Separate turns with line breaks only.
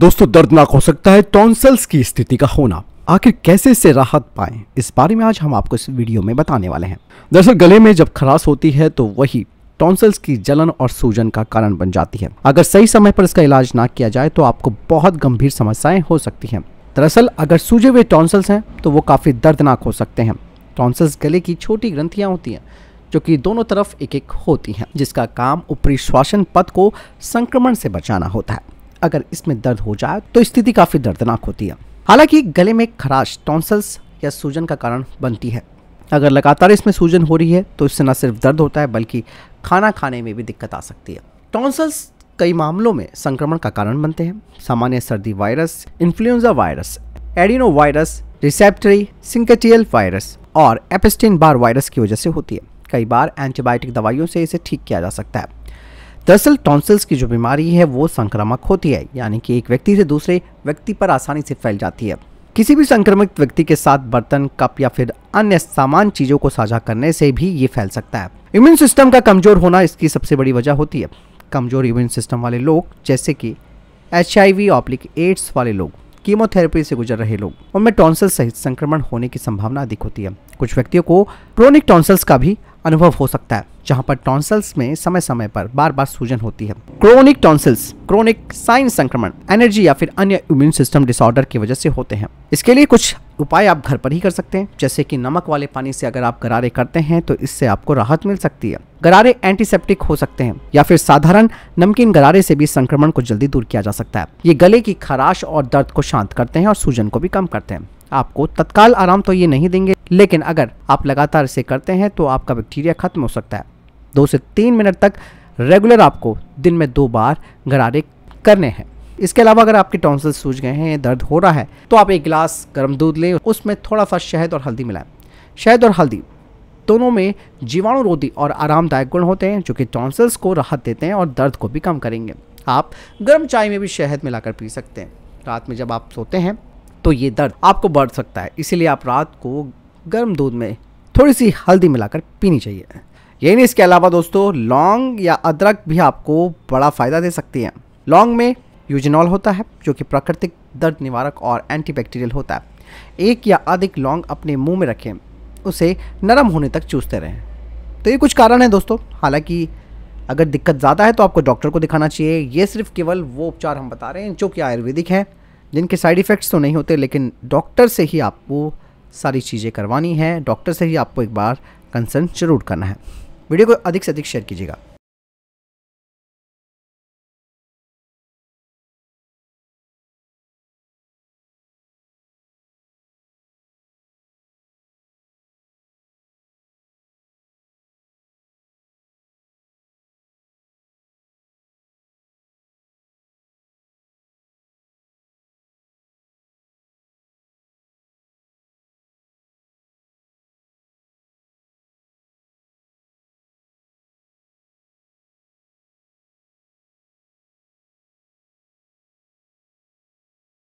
दोस्तों दर्दनाक हो सकता है टॉन्सल्स की स्थिति का होना आखिर कैसे इससे राहत पाए इस बारे में आज हम आपको इस वीडियो में बताने वाले हैं दरअसल गले में जब खराश होती है तो वही टॉन्सल्स की जलन और सूजन का कारण बन जाती है अगर सही समय पर इसका इलाज ना किया जाए तो आपको बहुत गंभीर समस्याएं हो सकती हैं दरअसल अगर सूजे हुए टॉन्सल्स हैं तो वो काफ़ी दर्दनाक हो सकते हैं टॉन्सल्स गले की छोटी ग्रंथियां होती हैं जो कि दोनों तरफ एक एक होती हैं जिसका काम ऊपरी श्वासन पथ को संक्रमण से बचाना होता है अगर इसमें दर्द हो जाए तो स्थिति काफ़ी दर्दनाक होती है हालांकि गले में खराश टॉन्सल्स या सूजन का कारण बनती है अगर लगातार इसमें सूजन हो रही है तो इससे न सिर्फ दर्द होता है बल्कि खाना खाने में भी दिक्कत आ सकती है टॉन्सल्स कई मामलों में संक्रमण का कारण बनते हैं सामान्य सर्दी virus influenza virus adeno virus respiratory syncytial virus और एपेस्टिन बार वायरस की वजह से होती है कई बार एंटीबायोटिक दवाइयों से इसे ठीक किया जा सकता है दरअसल टॉन्सल्स की जो बीमारी है वो संक्रामक होती है यानी कि एक व्यक्ति से दूसरे व्यक्ति पर आसानी से फैल जाती है किसी भी संक्रमित व्यक्ति के साथ बर्तन कप या फिर अन्य सामान चीजों को साझा करने से भी ये फैल सकता है इम्यून सिस्टम का कमजोर होना इसकी सबसे बड़ी वजह होती है कमजोर इम्यून सिस्टम वाले लोग जैसे कि एच आई ऑब्लिक एड्स वाले लोग कीमोथेरेपी से गुजर रहे लोग उनमें टॉन्सल्स सहित संक्रमण होने की संभावना अधिक होती है कुछ व्यक्तियों को प्रोनिक टॉन्सल्स का भी अनुभव हो सकता है जहां पर टॉन्सल्स में समय समय पर बार बार सूजन होती है क्रोनिक टॉन्सल्स क्रोनिक साइन संक्रमण एनर्जी या फिर अन्य इम्यून सिस्टम डिसऑर्डर की वजह से होते हैं इसके लिए कुछ उपाय आप घर पर ही कर सकते हैं जैसे कि नमक वाले पानी से अगर आप गरारे करते हैं तो इससे आपको राहत मिल सकती है गरारे एंटीसेप्टिक हो सकते हैं या फिर साधारण नमकीन गरारे से भी संक्रमण को जल्दी दूर किया जा सकता है ये गले की खराश और दर्द को शांत करते हैं और सूजन को भी कम करते हैं आपको तत्काल आराम तो ये नहीं देंगे लेकिन अगर आप लगातार इसे करते हैं तो आपका बैक्टीरिया खत्म हो सकता है दो से तीन मिनट तक रेगुलर आपको दिन में दो बार गरारे करने हैं इसके अलावा अगर आपके टॉन्सल सूज गए हैं दर्द हो रहा है तो आप एक गिलास गर्म दूध लें उसमें थोड़ा सा शहद और हल्दी मिलाएं शहद और हल्दी दोनों में जीवाणु रोधी और आरामदायक गुण होते हैं जो कि टॉन्सल्स को राहत देते हैं और दर्द को भी कम करेंगे आप गर्म चाय में भी शहद मिलाकर पी सकते हैं रात में जब आप सोते हैं तो ये दर्द आपको बढ़ सकता है इसीलिए आप रात को गर्म दूध में थोड़ी सी हल्दी मिलाकर पीनी चाहिए यही नहीं इसके अलावा दोस्तों लौंग या अदरक भी आपको बड़ा फ़ायदा दे सकती है लौंग में यूजनॉल होता है जो कि प्राकृतिक दर्द निवारक और एंटीबैक्टीरियल होता है एक या अधिक लौंग अपने मुंह में रखें उसे नरम होने तक चूसते रहें तो ये कुछ कारण हैं दोस्तों हालांकि अगर दिक्कत ज़्यादा है तो आपको डॉक्टर को दिखाना चाहिए ये सिर्फ केवल वो उपचार हम बता रहे हैं जो कि आयुर्वेदिक हैं जिनके साइड इफ़ेक्ट्स तो नहीं होते लेकिन डॉक्टर से ही आपको सारी चीज़ें करवानी है डॉक्टर से ही आपको एक बार कंसर्न जरूर करना है वीडियो को अधिक से अधिक शेयर कीजिएगा